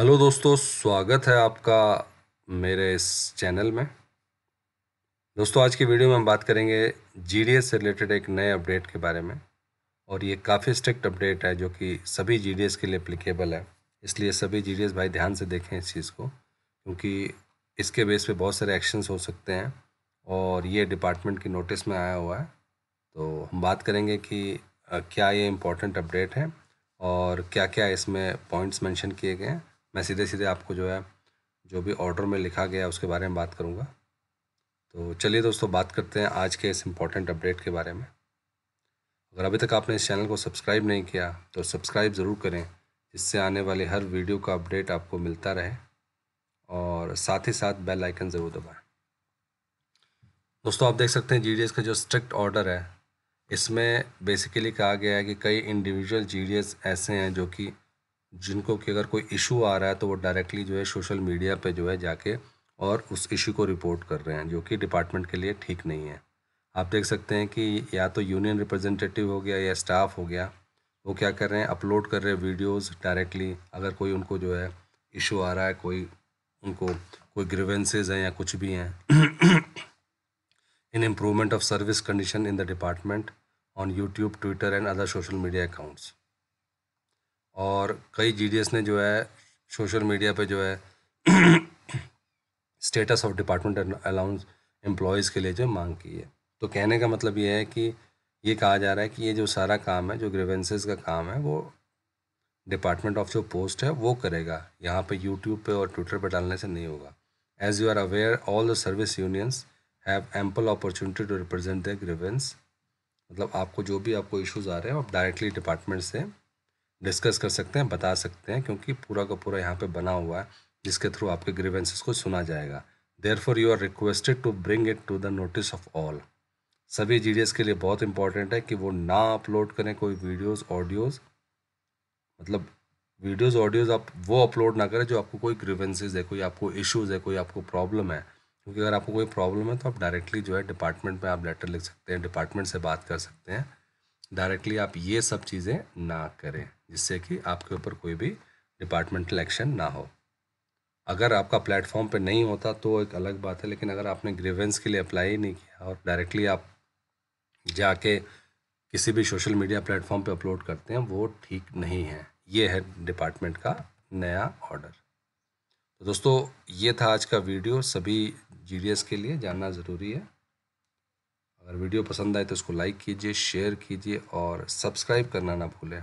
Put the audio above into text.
hello दोस्तों स्वागत है आपका मेरे इस चैनल में दोस्तों आज की वीडियो में हम बात करेंगे जी से रिलेटेड एक नए अपडेट के बारे में और ये काफ़ी स्ट्रिक्ट अपडेट है जो कि सभी जी के लिए अप्लीकेबल है इसलिए सभी जी भाई ध्यान से देखें इस चीज़ को क्योंकि इसके बेस पे बहुत सारे एक्शंस हो सकते हैं और ये डिपार्टमेंट की नोटिस में आया हुआ है तो हम बात करेंगे कि क्या ये इम्पोर्टेंट अपडेट है और क्या क्या इसमें पॉइंट्स मेंशन किए गए हैं मैं सीधे सीधे आपको जो है जो भी ऑर्डर में लिखा गया उसके बारे में बात करूँगा तो चलिए दोस्तों बात करते हैं आज के इस इम्पॉर्टेंट अपडेट के बारे में अगर अभी तक आपने इस चैनल को सब्सक्राइब नहीं किया तो सब्सक्राइब ज़रूर करें जिससे आने वाले हर वीडियो का अपडेट आपको मिलता रहे और साथ ही साथ बेल आइकन ज़रूर दबाएं दोस्तों आप देख सकते हैं जी का जो स्ट्रिक्ट ऑर्डर है इसमें बेसिकली कहा गया है कि कई इंडिविजुअल जी ऐसे हैं जो कि जिनको कि अगर कोई इशू आ रहा है तो वो डायरेक्टली जो है सोशल मीडिया पे जो है जाके और उस इशू को रिपोर्ट कर रहे हैं जो कि डिपार्टमेंट के लिए ठीक नहीं है आप देख सकते हैं कि या तो यूनियन रिप्रेजेंटेटिव हो गया या स्टाफ हो गया वो क्या कर रहे हैं अपलोड कर रहे हैं वीडियोज़ डायरेक्टली अगर कोई उनको जो है इशू आ रहा है कोई उनको कोई ग्रीवेंसेज हैं या कुछ भी हैं in improvement of service condition in the department on YouTube Twitter and other social media accounts और कई जी ने जो है सोशल मीडिया पे जो है status of department allowance employees के लिए जो मांग की है तो कहने का मतलब ये है कि ये कहा जा रहा है कि ये जो सारा काम है जो ग्रेवेंसेज का काम है वो डिपार्टमेंट ऑफ जो पोस्ट है वो करेगा यहाँ पे यूट्यूब पे और ट्विटर पे डालने से नहीं होगा as you are aware all the service unions have ample opportunity to represent the grievance मतलब आपको जो भी आपको इश्यूज़ आ रहे हैं आप डायरेक्टली डिपार्टमेंट से डिस्कस कर सकते हैं बता सकते हैं क्योंकि पूरा का पूरा यहाँ पे बना हुआ है जिसके थ्रू आपके ग्रीवेंसेस को सुना जाएगा therefore you are requested to bring it to the notice of all सभी जी के लिए बहुत इंपॉर्टेंट है कि वो ना अपलोड करें कोई वीडियोज़ ऑडियोज़ मतलब वीडियोज़ ऑडियोज़ आप वो अपलोड ना करें जो आपको कोई ग्रीवेंसेज है कोई आपको इश्यूज़ है कोई आपको प्रॉब्लम है क्योंकि अगर आपको कोई प्रॉब्लम है तो आप डायरेक्टली जो है डिपार्टमेंट में आप लेटर लिख सकते हैं डिपार्टमेंट से बात कर सकते हैं डायरेक्टली आप ये सब चीज़ें ना करें जिससे कि आपके ऊपर कोई भी डिपार्टमेंटल एक्शन ना हो अगर आपका प्लेटफॉर्म पे नहीं होता तो एक अलग बात है लेकिन अगर आपने ग्रीवेंस के लिए अप्लाई नहीं किया और डायरेक्टली आप जाके किसी भी सोशल मीडिया प्लेटफॉर्म पे अपलोड करते हैं वो ठीक नहीं है ये है डिपार्टमेंट का नया ऑर्डर तो दोस्तों ये था आज का वीडियो सभी जी के लिए जानना ज़रूरी है अगर वीडियो पसंद आए तो उसको लाइक कीजिए शेयर कीजिए और सब्सक्राइब करना ना भूलें